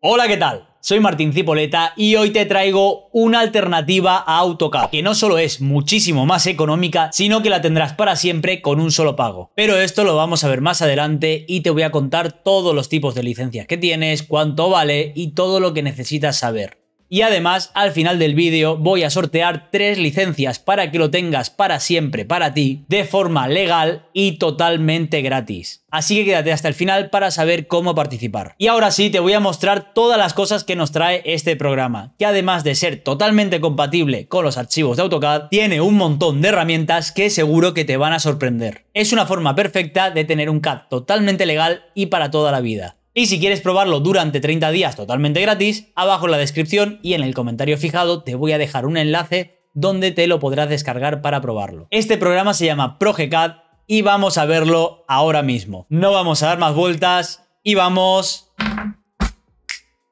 Hola, ¿qué tal? Soy Martín Cipoleta y hoy te traigo una alternativa a AutoCAD, que no solo es muchísimo más económica, sino que la tendrás para siempre con un solo pago. Pero esto lo vamos a ver más adelante y te voy a contar todos los tipos de licencias que tienes, cuánto vale y todo lo que necesitas saber. Y además, al final del vídeo voy a sortear tres licencias para que lo tengas para siempre para ti, de forma legal y totalmente gratis. Así que quédate hasta el final para saber cómo participar. Y ahora sí, te voy a mostrar todas las cosas que nos trae este programa, que además de ser totalmente compatible con los archivos de AutoCAD, tiene un montón de herramientas que seguro que te van a sorprender. Es una forma perfecta de tener un CAD totalmente legal y para toda la vida. Y si quieres probarlo durante 30 días totalmente gratis, abajo en la descripción y en el comentario fijado te voy a dejar un enlace donde te lo podrás descargar para probarlo. Este programa se llama Progecad y vamos a verlo ahora mismo. No vamos a dar más vueltas y vamos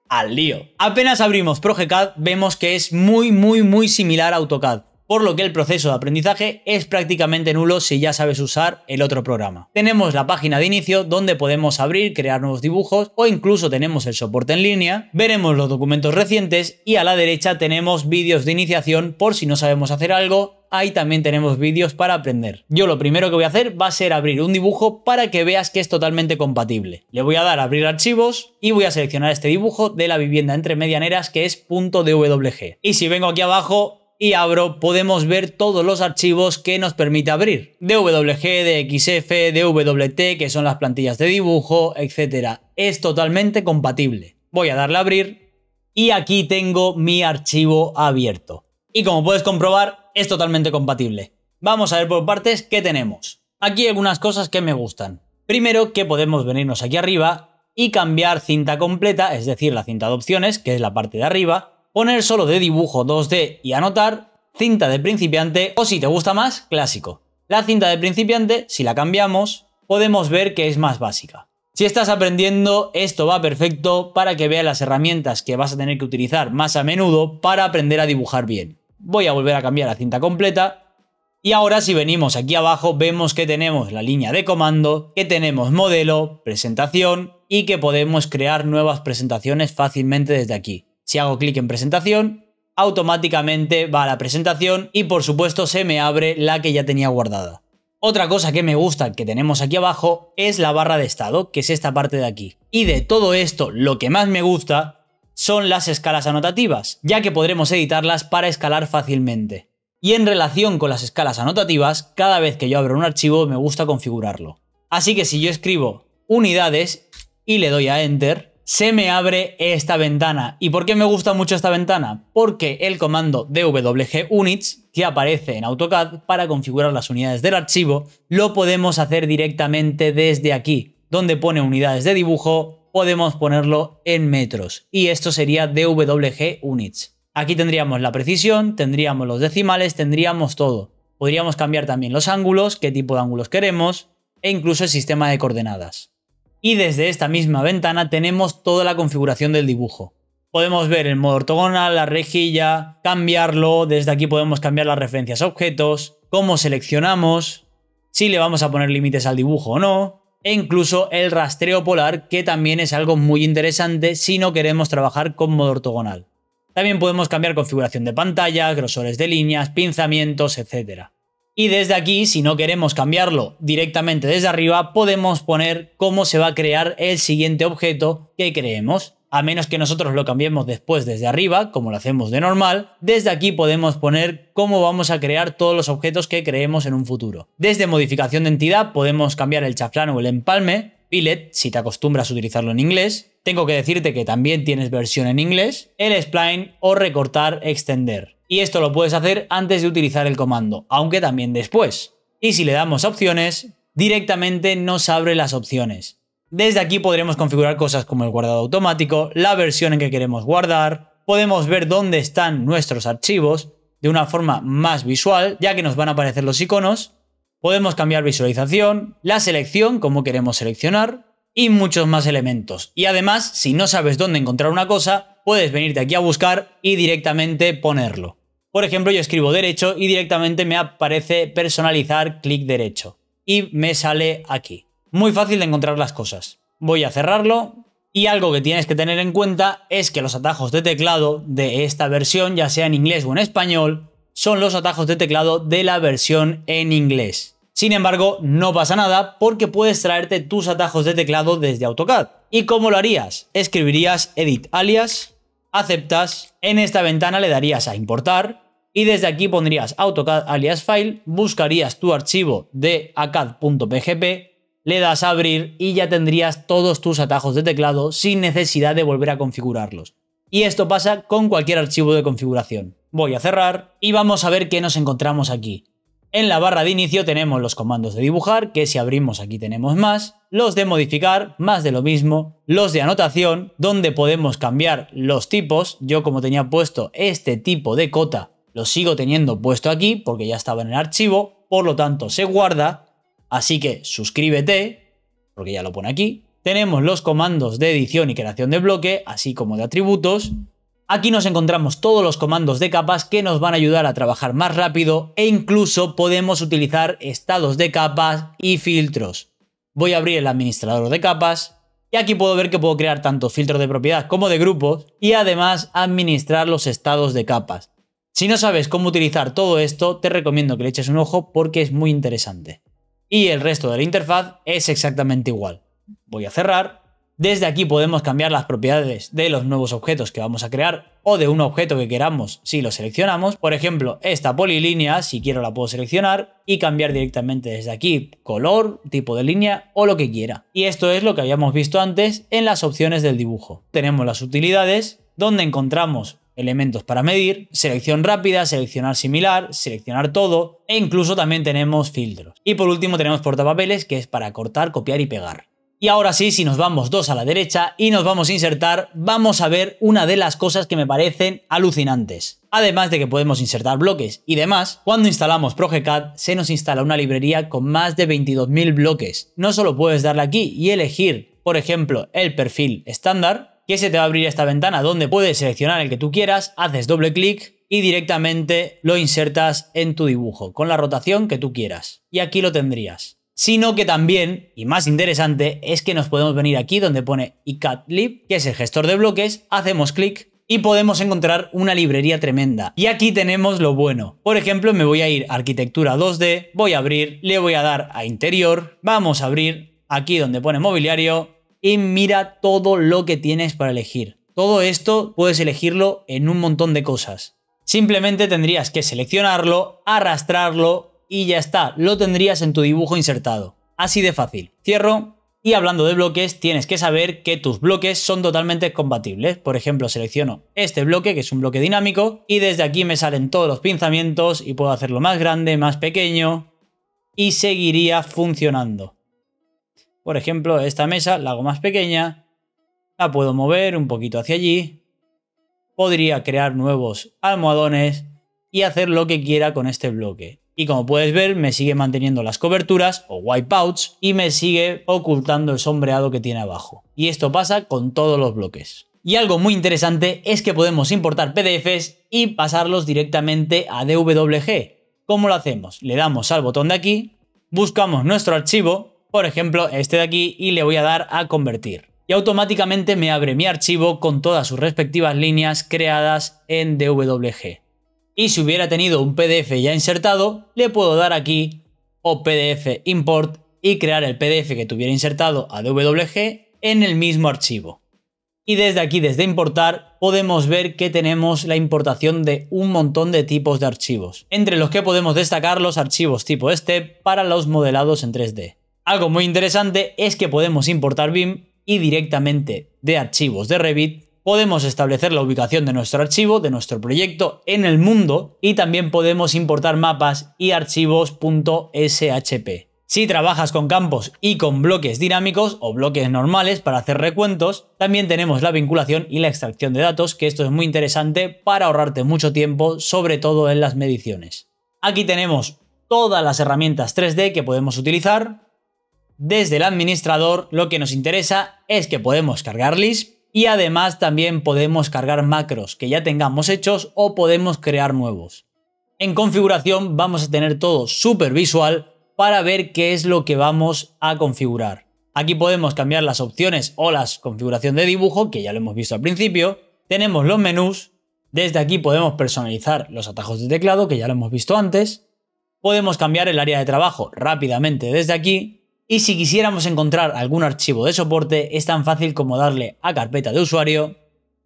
al lío. Apenas abrimos Progecad, vemos que es muy muy muy similar a AutoCAD por lo que el proceso de aprendizaje es prácticamente nulo si ya sabes usar el otro programa. Tenemos la página de inicio donde podemos abrir, crear nuevos dibujos o incluso tenemos el soporte en línea, veremos los documentos recientes y a la derecha tenemos vídeos de iniciación por si no sabemos hacer algo ahí también tenemos vídeos para aprender. Yo lo primero que voy a hacer va a ser abrir un dibujo para que veas que es totalmente compatible. Le voy a dar a abrir archivos y voy a seleccionar este dibujo de la vivienda entre medianeras que es .dwg. Y si vengo aquí abajo y abro podemos ver todos los archivos que nos permite abrir. DWG, DXF, DWT, que son las plantillas de dibujo, etc. Es totalmente compatible. Voy a darle a abrir y aquí tengo mi archivo abierto. Y como puedes comprobar, es totalmente compatible. Vamos a ver por partes qué tenemos. Aquí algunas cosas que me gustan. Primero que podemos venirnos aquí arriba y cambiar cinta completa, es decir, la cinta de opciones, que es la parte de arriba, poner solo de dibujo 2D y anotar, cinta de principiante o si te gusta más, clásico. La cinta de principiante, si la cambiamos, podemos ver que es más básica. Si estás aprendiendo, esto va perfecto para que veas las herramientas que vas a tener que utilizar más a menudo para aprender a dibujar bien. Voy a volver a cambiar la cinta completa y ahora si venimos aquí abajo vemos que tenemos la línea de comando, que tenemos modelo, presentación y que podemos crear nuevas presentaciones fácilmente desde aquí. Si hago clic en presentación, automáticamente va a la presentación y por supuesto se me abre la que ya tenía guardada. Otra cosa que me gusta que tenemos aquí abajo es la barra de estado, que es esta parte de aquí. Y de todo esto, lo que más me gusta son las escalas anotativas, ya que podremos editarlas para escalar fácilmente. Y en relación con las escalas anotativas, cada vez que yo abro un archivo me gusta configurarlo. Así que si yo escribo unidades y le doy a Enter, se me abre esta ventana. ¿Y por qué me gusta mucho esta ventana? Porque el comando dwg units, que aparece en AutoCAD para configurar las unidades del archivo, lo podemos hacer directamente desde aquí, donde pone unidades de dibujo, podemos ponerlo en metros. Y esto sería dwg units. Aquí tendríamos la precisión, tendríamos los decimales, tendríamos todo. Podríamos cambiar también los ángulos, qué tipo de ángulos queremos, e incluso el sistema de coordenadas y desde esta misma ventana tenemos toda la configuración del dibujo. Podemos ver el modo ortogonal, la rejilla, cambiarlo, desde aquí podemos cambiar las referencias a objetos, cómo seleccionamos, si le vamos a poner límites al dibujo o no, e incluso el rastreo polar, que también es algo muy interesante si no queremos trabajar con modo ortogonal. También podemos cambiar configuración de pantalla, grosores de líneas, pinzamientos, etcétera. Y desde aquí, si no queremos cambiarlo directamente desde arriba, podemos poner cómo se va a crear el siguiente objeto que creemos. A menos que nosotros lo cambiemos después desde arriba, como lo hacemos de normal, desde aquí podemos poner cómo vamos a crear todos los objetos que creemos en un futuro. Desde modificación de entidad podemos cambiar el chaflán o el empalme, pilet, si te acostumbras a utilizarlo en inglés. Tengo que decirte que también tienes versión en inglés, el spline o recortar, extender. Y esto lo puedes hacer antes de utilizar el comando, aunque también después. Y si le damos opciones, directamente nos abre las opciones. Desde aquí podremos configurar cosas como el guardado automático, la versión en que queremos guardar, podemos ver dónde están nuestros archivos de una forma más visual, ya que nos van a aparecer los iconos, podemos cambiar visualización, la selección, cómo queremos seleccionar, y muchos más elementos. Y además, si no sabes dónde encontrar una cosa, puedes venirte aquí a buscar y directamente ponerlo. Por ejemplo, yo escribo derecho y directamente me aparece personalizar clic derecho. Y me sale aquí. Muy fácil de encontrar las cosas. Voy a cerrarlo. Y algo que tienes que tener en cuenta es que los atajos de teclado de esta versión, ya sea en inglés o en español, son los atajos de teclado de la versión en inglés. Sin embargo, no pasa nada porque puedes traerte tus atajos de teclado desde AutoCAD. ¿Y cómo lo harías? Escribirías edit alias, aceptas, en esta ventana le darías a importar y desde aquí pondrías AutoCAD alias file, buscarías tu archivo de acad.pgp, le das a abrir y ya tendrías todos tus atajos de teclado sin necesidad de volver a configurarlos. Y esto pasa con cualquier archivo de configuración. Voy a cerrar y vamos a ver qué nos encontramos aquí. En la barra de inicio tenemos los comandos de dibujar, que si abrimos aquí tenemos más, los de modificar, más de lo mismo, los de anotación, donde podemos cambiar los tipos, yo como tenía puesto este tipo de cota, lo sigo teniendo puesto aquí porque ya estaba en el archivo, por lo tanto se guarda, así que suscríbete, porque ya lo pone aquí, tenemos los comandos de edición y creación de bloque, así como de atributos, Aquí nos encontramos todos los comandos de capas que nos van a ayudar a trabajar más rápido e incluso podemos utilizar estados de capas y filtros. Voy a abrir el administrador de capas y aquí puedo ver que puedo crear tanto filtros de propiedad como de grupos y además administrar los estados de capas. Si no sabes cómo utilizar todo esto, te recomiendo que le eches un ojo porque es muy interesante. Y el resto de la interfaz es exactamente igual. Voy a cerrar desde aquí podemos cambiar las propiedades de los nuevos objetos que vamos a crear o de un objeto que queramos si lo seleccionamos. Por ejemplo, esta polilínea, si quiero la puedo seleccionar y cambiar directamente desde aquí color, tipo de línea o lo que quiera. Y esto es lo que habíamos visto antes en las opciones del dibujo. Tenemos las utilidades, donde encontramos elementos para medir, selección rápida, seleccionar similar, seleccionar todo e incluso también tenemos filtros. Y por último tenemos portapapeles que es para cortar, copiar y pegar. Y ahora sí, si nos vamos dos a la derecha y nos vamos a insertar, vamos a ver una de las cosas que me parecen alucinantes. Además de que podemos insertar bloques y demás, cuando instalamos ProjeCAD se nos instala una librería con más de 22.000 bloques. No solo puedes darle aquí y elegir, por ejemplo, el perfil estándar, que se te va a abrir esta ventana donde puedes seleccionar el que tú quieras, haces doble clic y directamente lo insertas en tu dibujo con la rotación que tú quieras. Y aquí lo tendrías sino que también, y más interesante, es que nos podemos venir aquí donde pone iCatLib, que es el gestor de bloques, hacemos clic y podemos encontrar una librería tremenda. Y aquí tenemos lo bueno. Por ejemplo, me voy a ir a arquitectura 2D, voy a abrir, le voy a dar a interior, vamos a abrir aquí donde pone mobiliario y mira todo lo que tienes para elegir. Todo esto puedes elegirlo en un montón de cosas. Simplemente tendrías que seleccionarlo, arrastrarlo y ya está, lo tendrías en tu dibujo insertado. Así de fácil. Cierro y hablando de bloques, tienes que saber que tus bloques son totalmente compatibles. Por ejemplo, selecciono este bloque, que es un bloque dinámico, y desde aquí me salen todos los pinzamientos y puedo hacerlo más grande, más pequeño, y seguiría funcionando. Por ejemplo, esta mesa la hago más pequeña, la puedo mover un poquito hacia allí, podría crear nuevos almohadones y hacer lo que quiera con este bloque. Y como puedes ver, me sigue manteniendo las coberturas o wipeouts y me sigue ocultando el sombreado que tiene abajo. Y esto pasa con todos los bloques. Y algo muy interesante es que podemos importar PDFs y pasarlos directamente a DWG. ¿Cómo lo hacemos? Le damos al botón de aquí, buscamos nuestro archivo, por ejemplo este de aquí, y le voy a dar a convertir. Y automáticamente me abre mi archivo con todas sus respectivas líneas creadas en DWG. Y si hubiera tenido un PDF ya insertado, le puedo dar aquí o PDF import y crear el PDF que tuviera insertado a DWG en el mismo archivo. Y desde aquí, desde importar, podemos ver que tenemos la importación de un montón de tipos de archivos, entre los que podemos destacar los archivos tipo este para los modelados en 3D. Algo muy interesante es que podemos importar BIM y directamente de archivos de Revit podemos establecer la ubicación de nuestro archivo, de nuestro proyecto en el mundo y también podemos importar mapas y archivos .shp. Si trabajas con campos y con bloques dinámicos o bloques normales para hacer recuentos, también tenemos la vinculación y la extracción de datos, que esto es muy interesante para ahorrarte mucho tiempo, sobre todo en las mediciones. Aquí tenemos todas las herramientas 3D que podemos utilizar. Desde el administrador lo que nos interesa es que podemos cargar Lisp, y además también podemos cargar macros que ya tengamos hechos o podemos crear nuevos. En configuración vamos a tener todo súper visual para ver qué es lo que vamos a configurar. Aquí podemos cambiar las opciones o las configuración de dibujo, que ya lo hemos visto al principio. Tenemos los menús. Desde aquí podemos personalizar los atajos de teclado, que ya lo hemos visto antes. Podemos cambiar el área de trabajo rápidamente desde aquí. Y si quisiéramos encontrar algún archivo de soporte, es tan fácil como darle a carpeta de usuario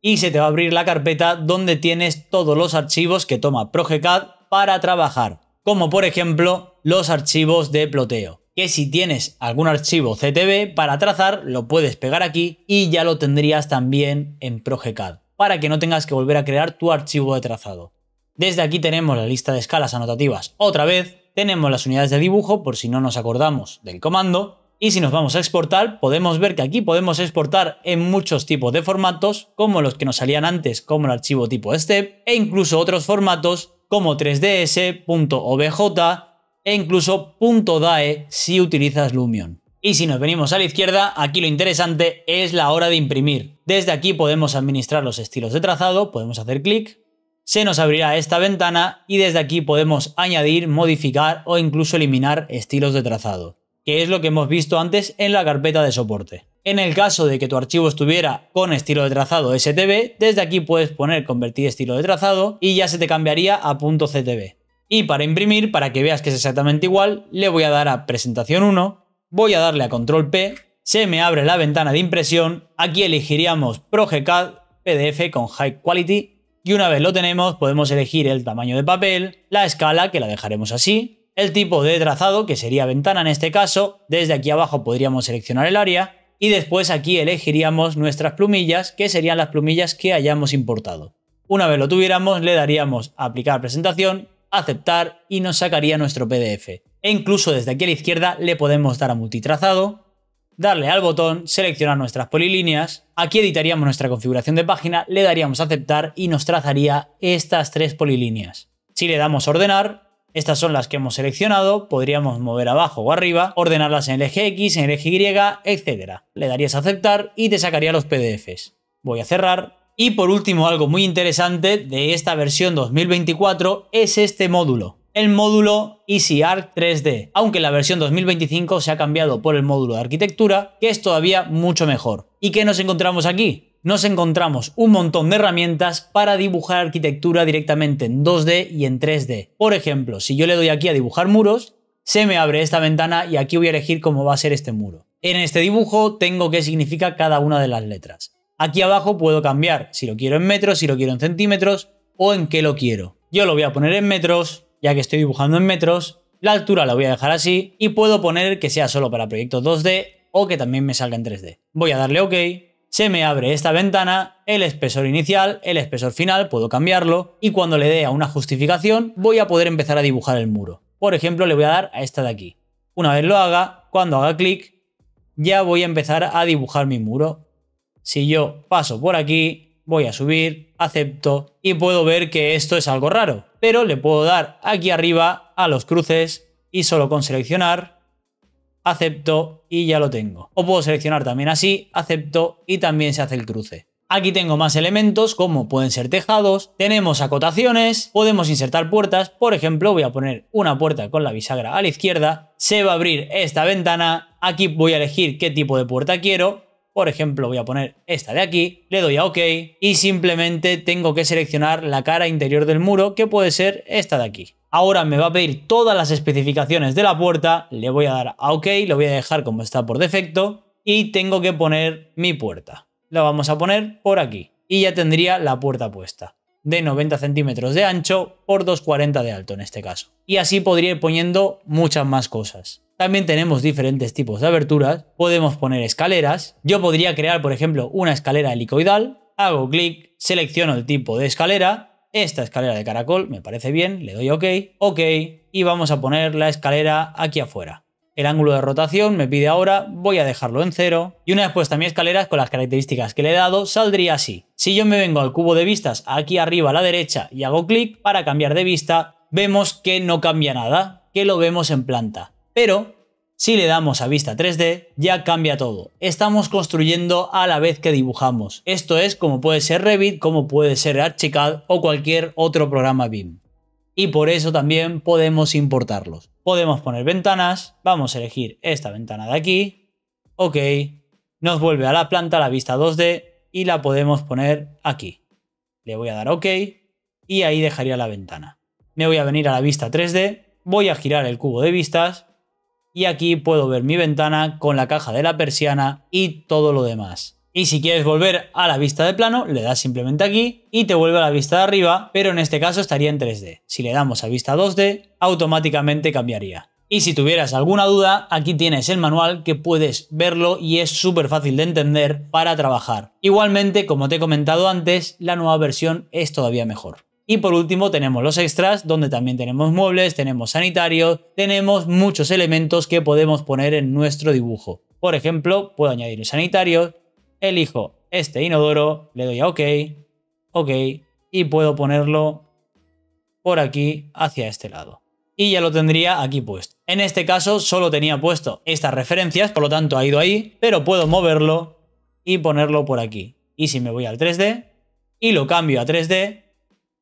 y se te va a abrir la carpeta donde tienes todos los archivos que toma ProGCAD para trabajar, como por ejemplo los archivos de ploteo, que si tienes algún archivo CTB para trazar lo puedes pegar aquí y ya lo tendrías también en ProGCAD, para que no tengas que volver a crear tu archivo de trazado. Desde aquí tenemos la lista de escalas anotativas otra vez tenemos las unidades de dibujo por si no nos acordamos del comando. Y si nos vamos a exportar, podemos ver que aquí podemos exportar en muchos tipos de formatos, como los que nos salían antes, como el archivo tipo step, e incluso otros formatos como 3ds, .obj e incluso .dae si utilizas Lumion. Y si nos venimos a la izquierda, aquí lo interesante es la hora de imprimir. Desde aquí podemos administrar los estilos de trazado, podemos hacer clic se nos abrirá esta ventana y desde aquí podemos añadir, modificar o incluso eliminar estilos de trazado, que es lo que hemos visto antes en la carpeta de soporte. En el caso de que tu archivo estuviera con estilo de trazado STB, desde aquí puedes poner convertir estilo de trazado y ya se te cambiaría a .ctv Y para imprimir, para que veas que es exactamente igual, le voy a dar a presentación 1, voy a darle a control P, se me abre la ventana de impresión, aquí elegiríamos ProjeCAD, PDF con High Quality y una vez lo tenemos, podemos elegir el tamaño de papel, la escala, que la dejaremos así, el tipo de trazado, que sería ventana en este caso, desde aquí abajo podríamos seleccionar el área, y después aquí elegiríamos nuestras plumillas, que serían las plumillas que hayamos importado. Una vez lo tuviéramos, le daríamos a aplicar presentación, aceptar y nos sacaría nuestro PDF. E incluso desde aquí a la izquierda le podemos dar a multitrazado, darle al botón, seleccionar nuestras polilíneas, aquí editaríamos nuestra configuración de página, le daríamos a aceptar y nos trazaría estas tres polilíneas. Si le damos ordenar, estas son las que hemos seleccionado, podríamos mover abajo o arriba, ordenarlas en el eje X, en el eje Y, etc. Le darías a aceptar y te sacaría los PDFs. Voy a cerrar. Y por último, algo muy interesante de esta versión 2024 es este módulo el módulo EasyArc 3D, aunque la versión 2025 se ha cambiado por el módulo de arquitectura, que es todavía mucho mejor. ¿Y qué nos encontramos aquí? nos encontramos un montón de herramientas para dibujar arquitectura directamente en 2D y en 3D. Por ejemplo, si yo le doy aquí a dibujar muros, se me abre esta ventana y aquí voy a elegir cómo va a ser este muro. En este dibujo tengo qué significa cada una de las letras. Aquí abajo puedo cambiar si lo quiero en metros, si lo quiero en centímetros o en qué lo quiero. Yo lo voy a poner en metros ya que estoy dibujando en metros, la altura la voy a dejar así y puedo poner que sea solo para proyectos 2D o que también me salga en 3D. Voy a darle OK, se me abre esta ventana, el espesor inicial, el espesor final, puedo cambiarlo y cuando le dé a una justificación voy a poder empezar a dibujar el muro. Por ejemplo, le voy a dar a esta de aquí. Una vez lo haga, cuando haga clic, ya voy a empezar a dibujar mi muro. Si yo paso por aquí, voy a subir, acepto y puedo ver que esto es algo raro. Pero le puedo dar aquí arriba a los cruces y solo con seleccionar, acepto y ya lo tengo. O puedo seleccionar también así, acepto y también se hace el cruce. Aquí tengo más elementos como pueden ser tejados, tenemos acotaciones, podemos insertar puertas, por ejemplo voy a poner una puerta con la bisagra a la izquierda, se va a abrir esta ventana, aquí voy a elegir qué tipo de puerta quiero, por ejemplo, voy a poner esta de aquí, le doy a OK y simplemente tengo que seleccionar la cara interior del muro, que puede ser esta de aquí. Ahora me va a pedir todas las especificaciones de la puerta, le voy a dar a OK, lo voy a dejar como está por defecto y tengo que poner mi puerta. La vamos a poner por aquí y ya tendría la puerta puesta de 90 centímetros de ancho por 240 de alto en este caso. Y así podría ir poniendo muchas más cosas. También tenemos diferentes tipos de aberturas, podemos poner escaleras, yo podría crear por ejemplo una escalera helicoidal, hago clic, selecciono el tipo de escalera, esta escalera de caracol me parece bien, le doy OK, OK y vamos a poner la escalera aquí afuera. El ángulo de rotación me pide ahora, voy a dejarlo en cero. Y una vez puesta mi escalera, con las características que le he dado, saldría así. Si yo me vengo al cubo de vistas aquí arriba a la derecha y hago clic para cambiar de vista, vemos que no cambia nada, que lo vemos en planta. Pero si le damos a vista 3D, ya cambia todo. Estamos construyendo a la vez que dibujamos. Esto es como puede ser Revit, como puede ser Archicad o cualquier otro programa BIM. Y por eso también podemos importarlos. Podemos poner ventanas, vamos a elegir esta ventana de aquí, ok, nos vuelve a la planta la vista 2D y la podemos poner aquí. Le voy a dar ok y ahí dejaría la ventana. Me voy a venir a la vista 3D, voy a girar el cubo de vistas y aquí puedo ver mi ventana con la caja de la persiana y todo lo demás. Y si quieres volver a la vista de plano, le das simplemente aquí y te vuelve a la vista de arriba, pero en este caso estaría en 3D. Si le damos a vista 2D, automáticamente cambiaría. Y si tuvieras alguna duda, aquí tienes el manual que puedes verlo y es súper fácil de entender para trabajar. Igualmente, como te he comentado antes, la nueva versión es todavía mejor. Y por último tenemos los extras, donde también tenemos muebles, tenemos sanitarios, tenemos muchos elementos que podemos poner en nuestro dibujo. Por ejemplo, puedo añadir un sanitario, elijo este inodoro, le doy a OK, OK, y puedo ponerlo por aquí hacia este lado. Y ya lo tendría aquí puesto. En este caso solo tenía puesto estas referencias, por lo tanto ha ido ahí, pero puedo moverlo y ponerlo por aquí. Y si me voy al 3D y lo cambio a 3D,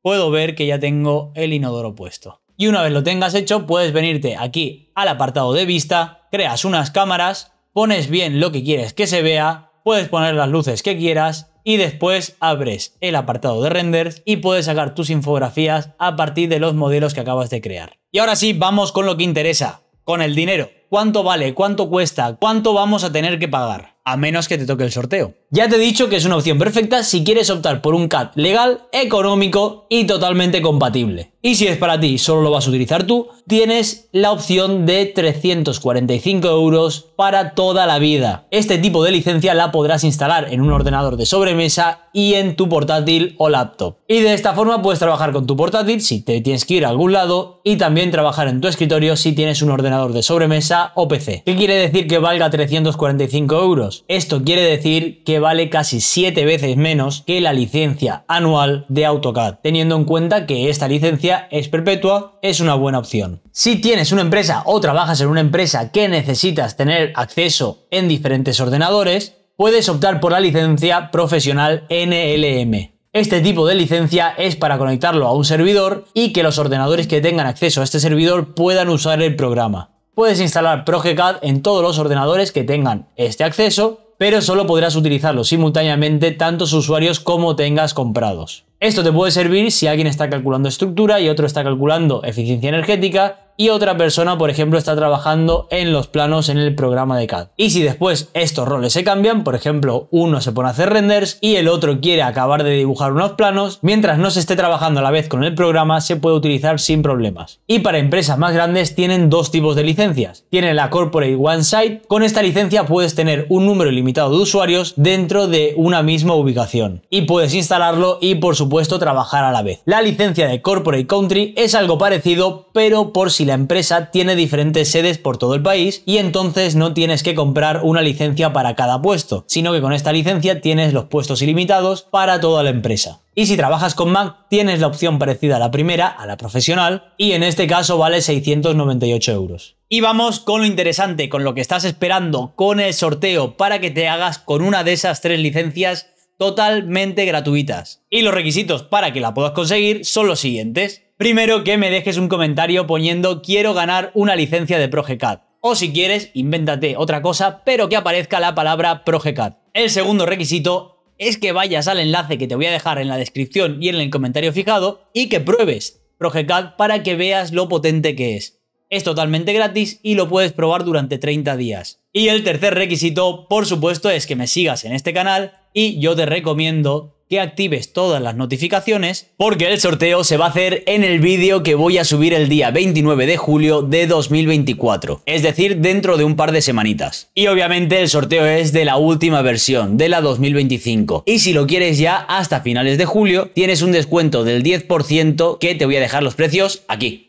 puedo ver que ya tengo el inodoro puesto. Y una vez lo tengas hecho, puedes venirte aquí al apartado de vista, creas unas cámaras, pones bien lo que quieres que se vea, puedes poner las luces que quieras y después abres el apartado de renders y puedes sacar tus infografías a partir de los modelos que acabas de crear. Y ahora sí, vamos con lo que interesa, con el dinero. ¿Cuánto vale? ¿Cuánto cuesta? ¿Cuánto vamos a tener que pagar? a menos que te toque el sorteo. Ya te he dicho que es una opción perfecta si quieres optar por un CAD legal, económico y totalmente compatible. Y si es para ti solo lo vas a utilizar tú, tienes la opción de 345 euros para toda la vida. Este tipo de licencia la podrás instalar en un ordenador de sobremesa y en tu portátil o laptop. Y de esta forma puedes trabajar con tu portátil si te tienes que ir a algún lado y también trabajar en tu escritorio si tienes un ordenador de sobremesa o PC. ¿Qué quiere decir que valga 345 euros? Esto quiere decir que vale casi 7 veces menos que la licencia anual de AutoCAD, teniendo en cuenta que esta licencia es perpetua, es una buena opción. Si tienes una empresa o trabajas en una empresa que necesitas tener acceso en diferentes ordenadores, puedes optar por la licencia profesional NLM. Este tipo de licencia es para conectarlo a un servidor y que los ordenadores que tengan acceso a este servidor puedan usar el programa. Puedes instalar ProgeCAD en todos los ordenadores que tengan este acceso, pero solo podrás utilizarlo simultáneamente tantos usuarios como tengas comprados. Esto te puede servir si alguien está calculando estructura y otro está calculando eficiencia energética y otra persona, por ejemplo, está trabajando en los planos en el programa de CAD. Y si después estos roles se cambian, por ejemplo, uno se pone a hacer renders y el otro quiere acabar de dibujar unos planos, mientras no se esté trabajando a la vez con el programa, se puede utilizar sin problemas. Y para empresas más grandes tienen dos tipos de licencias. Tiene la Corporate One Site, con esta licencia puedes tener un número limitado de usuarios dentro de una misma ubicación. Y puedes instalarlo y por supuesto trabajar a la vez. La licencia de Corporate Country es algo parecido, pero por si la empresa tiene diferentes sedes por todo el país y entonces no tienes que comprar una licencia para cada puesto, sino que con esta licencia tienes los puestos ilimitados para toda la empresa. Y si trabajas con Mac, tienes la opción parecida a la primera, a la profesional, y en este caso vale 698 euros. Y vamos con lo interesante, con lo que estás esperando, con el sorteo para que te hagas con una de esas tres licencias totalmente gratuitas. Y los requisitos para que la puedas conseguir son los siguientes. Primero que me dejes un comentario poniendo quiero ganar una licencia de ProjeCAD. O si quieres, invéntate otra cosa, pero que aparezca la palabra ProjeCAD. El segundo requisito es que vayas al enlace que te voy a dejar en la descripción y en el comentario fijado y que pruebes ProjeCAD para que veas lo potente que es. Es totalmente gratis y lo puedes probar durante 30 días. Y el tercer requisito, por supuesto, es que me sigas en este canal y yo te recomiendo que actives todas las notificaciones porque el sorteo se va a hacer en el vídeo que voy a subir el día 29 de julio de 2024, es decir, dentro de un par de semanitas. Y obviamente el sorteo es de la última versión, de la 2025. Y si lo quieres ya hasta finales de julio, tienes un descuento del 10% que te voy a dejar los precios aquí.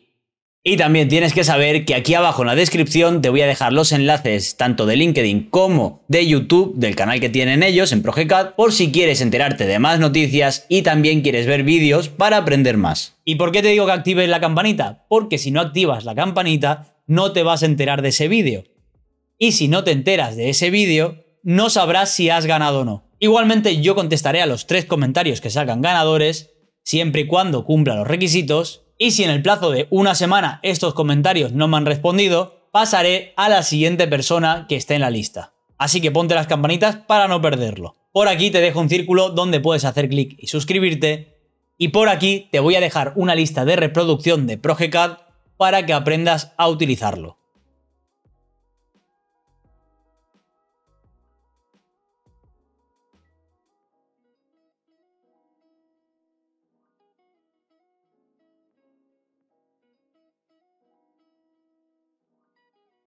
Y también tienes que saber que aquí abajo en la descripción te voy a dejar los enlaces tanto de LinkedIn como de YouTube, del canal que tienen ellos en ProGCAD, por si quieres enterarte de más noticias y también quieres ver vídeos para aprender más. ¿Y por qué te digo que actives la campanita? Porque si no activas la campanita, no te vas a enterar de ese vídeo. Y si no te enteras de ese vídeo, no sabrás si has ganado o no. Igualmente yo contestaré a los tres comentarios que salgan ganadores, siempre y cuando cumpla los requisitos, y si en el plazo de una semana estos comentarios no me han respondido, pasaré a la siguiente persona que esté en la lista. Así que ponte las campanitas para no perderlo. Por aquí te dejo un círculo donde puedes hacer clic y suscribirte. Y por aquí te voy a dejar una lista de reproducción de ProgeCAD para que aprendas a utilizarlo.